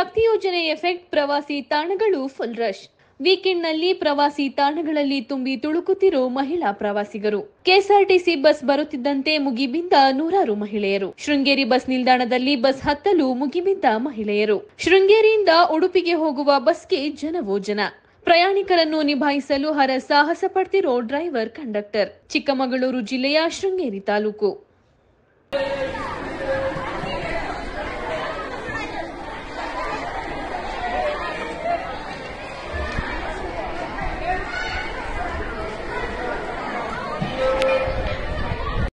ಶಕ್ತಿ ಯೋಜನೆ ಎಫೆಕ್ಟ್ ಪ್ರವಾಸಿ ತಾಣಗಳು ಫುಲ್ ರಶ್ ವೀಕೆಂಡ್ನಲ್ಲಿ ಪ್ರವಾಸಿ ತಾಣಗಳಲ್ಲಿ ತುಂಬಿ ತುಳುಕುತ್ತಿರೋ ಮಹಿಳಾ ಪ್ರವಾಸಿಗರು ಕೆಎಸ್ಆರ್ಟಿಸಿ ಬಸ್ ಬರುತ್ತಿದ್ದಂತೆ ಮುಗಿಬಿದ್ದ ನೂರಾರು ಮಹಿಳೆಯರು ಶೃಂಗೇರಿ ಬಸ್ ನಿಲ್ದಾಣದಲ್ಲಿ ಬಸ್ ಹತ್ತಲು ಮುಗಿಬಿದ್ದ ಮಹಿಳೆಯರು ಶೃಂಗೇರಿಯಿಂದ ಉಡುಪಿಗೆ ಹೋಗುವ ಬಸ್ಗೆ ಜನವೋ ಜನ ಪ್ರಯಾಣಿಕರನ್ನು ನಿಭಾಯಿಸಲು ಹರ ಸಾಹಸ ಪಡ್ತಿರೋ ಡ್ರೈವರ್ ಕಂಡಕ್ಟರ್ ಚಿಕ್ಕಮಗಳೂರು ಜಿಲ್ಲೆಯ ಶೃಂಗೇರಿ ತಾಲೂಕು